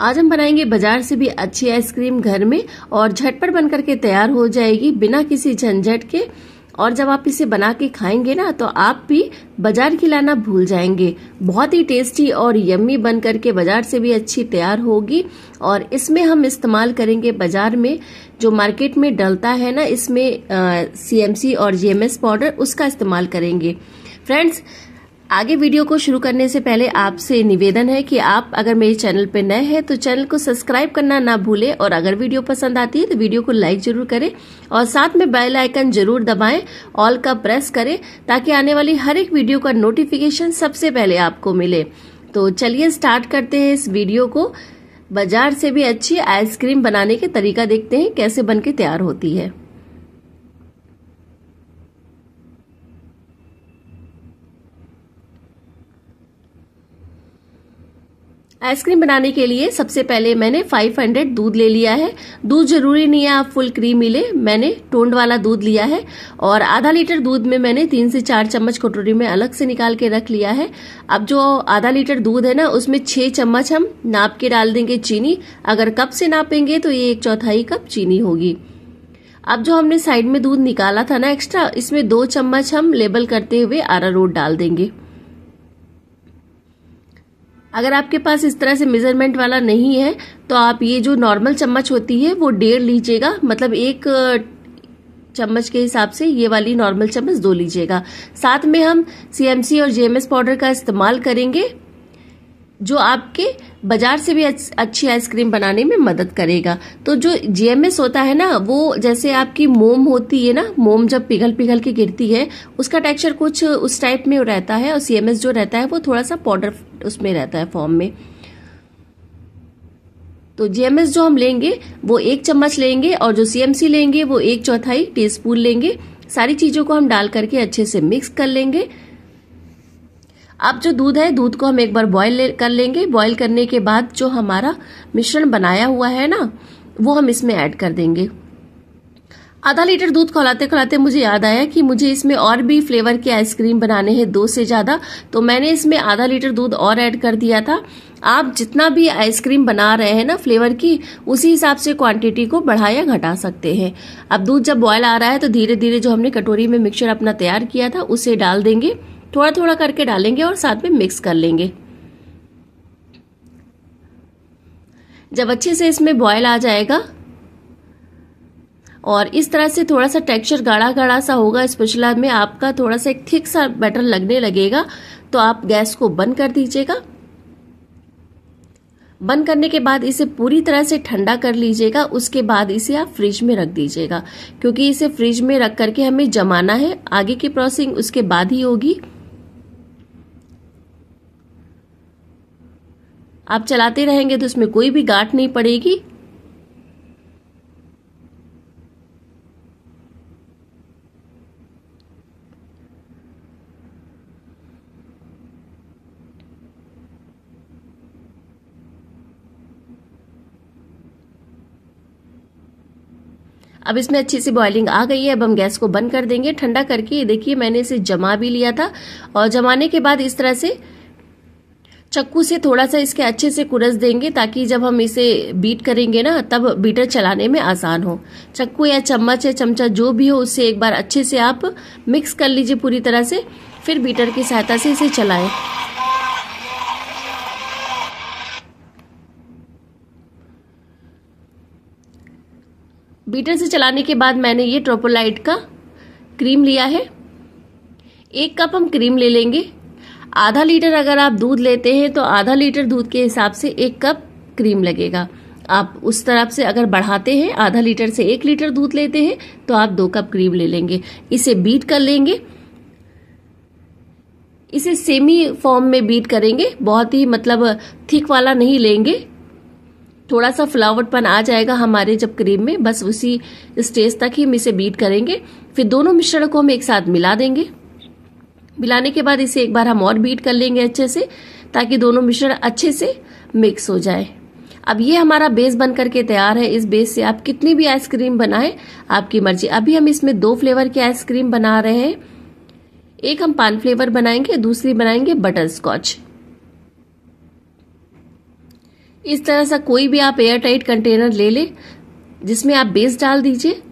आज हम बनाएंगे बाजार से भी अच्छी आइसक्रीम घर में और झटपट बन करके तैयार हो जाएगी बिना किसी झंझट के और जब आप इसे बना के खाएंगे ना तो आप भी बाजार की लाना भूल जाएंगे बहुत ही टेस्टी और यम्मी बन करके बाजार से भी अच्छी तैयार होगी और इसमें हम इस्तेमाल करेंगे बाजार में जो मार्केट में डलता है ना इसमें सीएमसी और जीएमएस पाउडर उसका इस्तेमाल करेंगे फ्रेंड्स आगे वीडियो को शुरू करने से पहले आपसे निवेदन है कि आप अगर मेरे चैनल पर नए हैं तो चैनल को सब्सक्राइब करना ना भूलें और अगर वीडियो पसंद आती है तो वीडियो को लाइक जरूर करें और साथ में बेल आइकन जरूर दबाएं ऑल का प्रेस करें ताकि आने वाली हर एक वीडियो का नोटिफिकेशन सबसे पहले आपको मिले तो चलिए स्टार्ट करते हैं इस वीडियो को बाजार से भी अच्छी आइसक्रीम बनाने के तरीका देखते हैं कैसे बन तैयार होती है आइसक्रीम बनाने के लिए सबसे पहले मैंने 500 दूध ले लिया है दूध जरूरी नहीं है आप फुल क्रीम मिले मैंने टोंड वाला दूध लिया है और आधा लीटर दूध में मैंने तीन से चार चम्मच कटोरी में अलग से निकाल के रख लिया है अब जो आधा लीटर दूध है ना उसमें छह चम्मच हम नाप के डाल देंगे चीनी अगर कप से नापेंगे तो ये एक चौथाई कप चीनी होगी अब जो हमने साइड में दूध निकाला था ना एक्स्ट्रा इसमें दो चम्मच हम लेबल करते हुए आरा रोड डाल देंगे अगर आपके पास इस तरह से मेजरमेंट वाला नहीं है तो आप ये जो नॉर्मल चम्मच होती है वो डेढ़ लीजिएगा मतलब एक चम्मच के हिसाब से ये वाली नॉर्मल चम्मच दो लीजिएगा साथ में हम सी और जे पाउडर का इस्तेमाल करेंगे जो आपके बाजार से भी अच्छी आइसक्रीम बनाने में मदद करेगा तो जो जीएमएस होता है ना वो जैसे आपकी मोम होती है ना मोम जब पिघल पिघल के गिरती है उसका टेक्सचर कुछ उस टाइप में रहता है और सीएमएस जो रहता है वो थोड़ा सा पाउडर उसमें रहता है फॉर्म में तो जीएमएस जो हम लेंगे वो एक चम्मच लेंगे और जो सीएमसी लेंगे वो एक चौथाई टी लेंगे सारी चीज़ों को हम डाल करके अच्छे से मिक्स कर लेंगे अब जो दूध है दूध को हम एक बार बॉयल ले, कर लेंगे बॉयल करने के बाद जो हमारा मिश्रण बनाया हुआ है ना वो हम इसमें ऐड कर देंगे आधा लीटर दूध खौलाते खौलाते मुझे याद आया कि मुझे इसमें और भी फ्लेवर के आइसक्रीम बनाने हैं दो से ज़्यादा तो मैंने इसमें आधा लीटर दूध और ऐड कर दिया था आप जितना भी आइसक्रीम बना रहे हैं ना फ्लेवर की उसी हिसाब से क्वांटिटी को बढ़ा या घटा सकते हैं अब दूध जब बॉयल आ रहा है तो धीरे धीरे जो हमने कटोरी में मिक्सचर अपना तैयार किया था उसे डाल देंगे थोड़ा थोड़ा करके डालेंगे और साथ में मिक्स कर लेंगे जब अच्छे से इसमें बॉयल आ जाएगा और इस तरह से थोड़ा सा टेक्सचर गाढ़ा गाढ़ा सा होगा स्पेशला में आपका थोड़ा सा एक थिक सा बैटर लगने लगेगा तो आप गैस को बंद कर दीजिएगा बंद करने के बाद इसे पूरी तरह से ठंडा कर लीजिएगा उसके बाद इसे आप फ्रिज में रख दीजिएगा क्योंकि इसे फ्रिज में रख करके हमें जमाना है आगे की प्रोसेसिंग उसके बाद ही होगी आप चलाते रहेंगे तो इसमें कोई भी गांठ नहीं पड़ेगी अब इसमें अच्छी सी बॉइलिंग आ गई है अब हम गैस को बंद कर देंगे ठंडा करके ये देखिए मैंने इसे जमा भी लिया था और जमाने के बाद इस तरह से चक्कू से थोड़ा सा इसके अच्छे से कुरस देंगे ताकि जब हम इसे बीट करेंगे ना तब बीटर चलाने में आसान हो चक्कू या चम्मच या चमचा जो भी हो उससे एक बार अच्छे से आप मिक्स कर लीजिए पूरी तरह से फिर बीटर की सहायता से इसे चलाएं बीटर से चलाने के बाद मैंने ये ट्रोपोलाइट का क्रीम लिया है एक कप हम क्रीम ले लेंगे आधा लीटर अगर आप दूध लेते हैं तो आधा लीटर दूध के हिसाब से एक कप क्रीम लगेगा आप उस तरफ से अगर बढ़ाते हैं आधा लीटर से एक लीटर दूध लेते हैं तो आप दो कप क्रीम ले लेंगे इसे बीट कर लेंगे इसे सेमी फॉर्म में बीट करेंगे बहुत ही मतलब थिक वाला नहीं लेंगे थोड़ा सा फ्लावटपन आ जाएगा हमारे जब क्रीम में बस उसी स्टेज तक ही हम इसे बीट करेंगे फिर दोनों मिश्रण को हम एक साथ मिला देंगे मिलाने के बाद इसे एक बार हम और बीट कर लेंगे अच्छे से ताकि दोनों मिश्रण अच्छे से मिक्स हो जाए अब ये हमारा बेस बन करके तैयार है इस बेस से आप कितनी भी आइसक्रीम बनाएं आपकी मर्जी अभी हम इसमें दो फ्लेवर की आइसक्रीम बना रहे हैं एक हम पान फ्लेवर बनाएंगे दूसरी बनाएंगे बटर स्कॉच इस तरह सा कोई भी आप एयर टाइट कंटेनर ले लें जिसमें आप बेस डाल दीजिए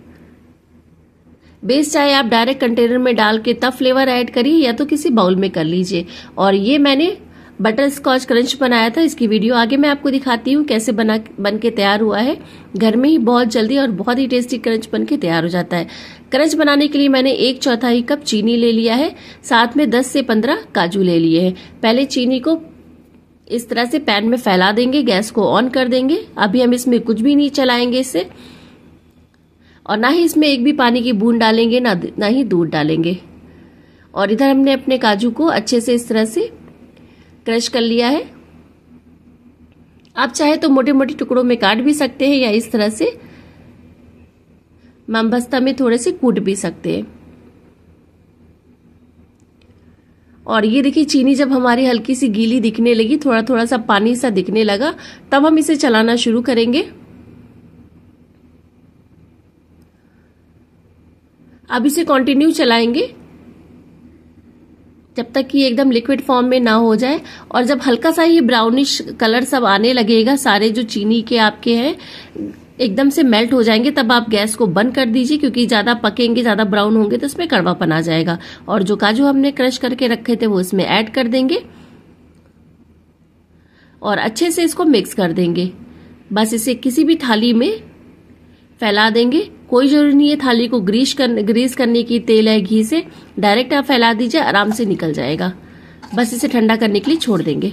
बेस चाहे आप डायरेक्ट कंटेनर में डाल के तब फ्लेवर ऐड करिए या तो किसी बाउल में कर लीजिए और ये मैंने बटर स्कॉच क्रंच बनाया था इसकी वीडियो आगे मैं आपको दिखाती हूँ कैसे बना बन के तैयार हुआ है घर में ही बहुत जल्दी और बहुत ही टेस्टी क्रंच बन के तैयार हो जाता है क्रंच बनाने के लिए मैंने एक चौथाई कप चीनी ले लिया है साथ में 10 से 15 काजू ले लिए हैं पहले चीनी को इस तरह से पैन में फैला देंगे गैस को ऑन कर देंगे अभी हम इसमें कुछ भी नहीं चलाएंगे इससे और ना ही इसमें एक भी पानी की बूंद डालेंगे ना ना ही दूध डालेंगे और इधर हमने अपने काजू को अच्छे से इस तरह से क्रश कर लिया है आप चाहे तो मोटे मोटे टुकड़ों में काट भी सकते हैं या इस तरह से मामबस्ता में थोड़े से कूट भी सकते हैं और ये देखिए चीनी जब हमारी हल्की सी गीली दिखने लगी थोड़ा थोड़ा सा पानी सा दिखने लगा तब हम इसे चलाना शुरू करेंगे अब इसे कंटिन्यू चलाएंगे जब तक कि एकदम लिक्विड फॉर्म में ना हो जाए और जब हल्का सा ये ब्राउनिश कलर सब आने लगेगा सारे जो चीनी के आपके हैं एकदम से मेल्ट हो जाएंगे तब आप गैस को बंद कर दीजिए क्योंकि ज़्यादा पकेंगे ज़्यादा ब्राउन होंगे तो इसमें कड़वापन आ जाएगा और जो काजू हमने क्रश करके रखे थे वो इसमें ऐड कर देंगे और अच्छे से इसको मिक्स कर देंगे बस इसे किसी भी थाली में फैला देंगे कोई जरूरी नहीं है थाली को ग्रीस करने ग्रीस करने की तेल है घी से डायरेक्ट आप फैला दीजिए आराम से निकल जाएगा बस इसे ठंडा करने के लिए छोड़ देंगे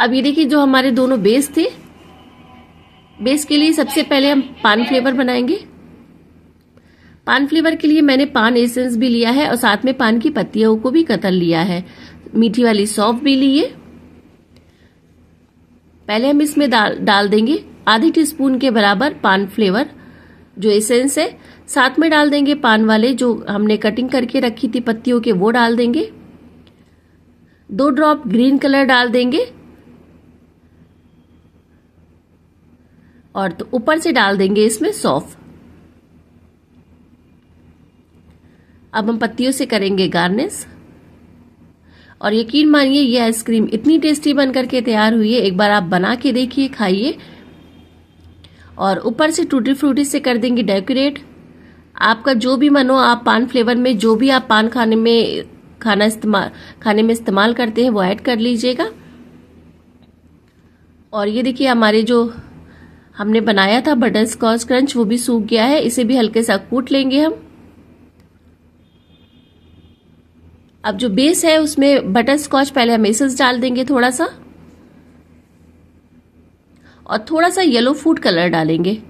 अब ये देखिए जो हमारे दोनों बेस थे बेस के लिए सबसे पहले हम पान फ्लेवर बनाएंगे पान फ्लेवर के लिए मैंने पान एसेंस भी लिया है और साथ में पान की पत्तियों को भी कतर लिया है मीठी वाली सौंफ भी लिए पहले हम इसमें डाल देंगे आधे टीस्पून के बराबर पान फ्लेवर जो एसेंस है साथ में डाल देंगे पान वाले जो हमने कटिंग करके रखी थी पत्तियों के वो डाल देंगे दो ड्रॉप ग्रीन कलर डाल देंगे और तो ऊपर से डाल देंगे इसमें सौफ अब हम पत्तियों से करेंगे गार्निश और यकीन मानिए यह आइसक्रीम इतनी टेस्टी बनकर के तैयार हुई है एक बार आप बना के देखिए खाइए और ऊपर से टूटी फ्रूटी से कर देंगे डेकोरेट आपका जो भी मन हो आप पान फ्लेवर में जो भी आप पान खाने में खाना इस्तेमाल खाने में इस्तेमाल करते हैं वो ऐड कर लीजिएगा और ये देखिए हमारे जो हमने बनाया था बटर स्कॉच क्रंच वो भी सूख गया है इसे भी हल्के सा कूट लेंगे हम अब जो बेस है उसमें बटर स्कॉच पहले हम एसेंस डाल देंगे थोड़ा सा और थोड़ा सा येलो फूड कलर डालेंगे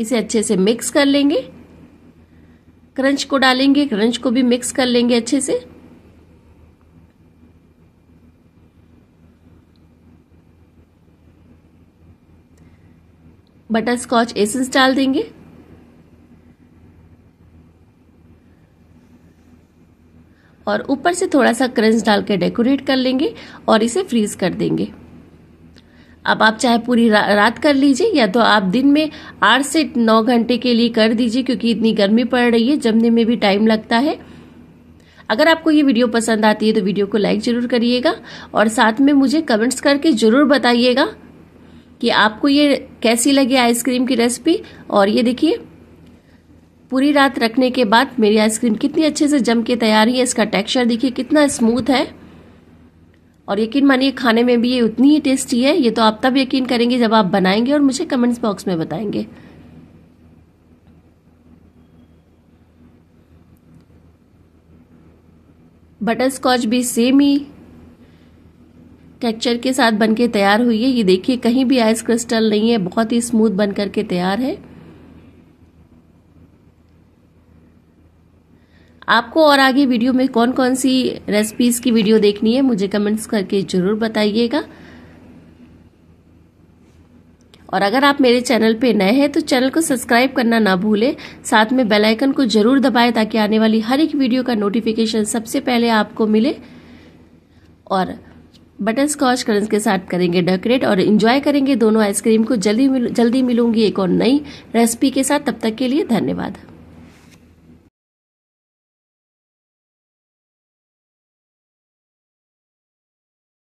इसे अच्छे से मिक्स कर लेंगे क्रंच को डालेंगे क्रंच को भी मिक्स कर लेंगे अच्छे से बटर स्कॉच एसेंस डाल देंगे और ऊपर से थोड़ा सा क्रंच डाल के डेकोरेट कर लेंगे और इसे फ्रीज कर देंगे अब आप चाहे पूरी रा, रात कर लीजिए या तो आप दिन में आठ से नौ घंटे के लिए कर दीजिए क्योंकि इतनी गर्मी पड़ रही है जमने में भी टाइम लगता है अगर आपको ये वीडियो पसंद आती है तो वीडियो को लाइक ज़रूर करिएगा और साथ में मुझे कमेंट्स करके ज़रूर बताइएगा कि आपको ये कैसी लगी आइसक्रीम की रेसिपी और ये देखिए पूरी रात रखने के बाद मेरी आइसक्रीम कितनी अच्छे से जम के तैयार है इसका टेक्सचर देखिए कितना स्मूथ है और यकीन मानिए खाने में भी ये उतनी ही टेस्टी है ये तो आप तब यकीन करेंगे जब आप बनाएंगे और मुझे कमेंट्स बॉक्स में बताएंगे बटर स्कॉच भी सेम ही टेक्चर के साथ बनके तैयार हुई है ये देखिए कहीं भी आइस क्रिस्टल नहीं है बहुत ही स्मूथ बन करके तैयार है आपको और आगे वीडियो में कौन कौन सी रेसिपीज़ की वीडियो देखनी है मुझे कमेंट्स करके ज़रूर बताइएगा और अगर आप मेरे चैनल पे नए हैं तो चैनल को सब्सक्राइब करना ना भूलें साथ में बेल आइकन को ज़रूर दबाएं ताकि आने वाली हर एक वीडियो का नोटिफिकेशन सबसे पहले आपको मिले और बटर स्कॉच करंस के साथ करेंगे डेकोरेट और इंजॉय करेंगे दोनों आइसक्रीम को जल्दी मिल, जल्दी मिलूंगी एक और नई रेसिपी के साथ तब तक के लिए धन्यवाद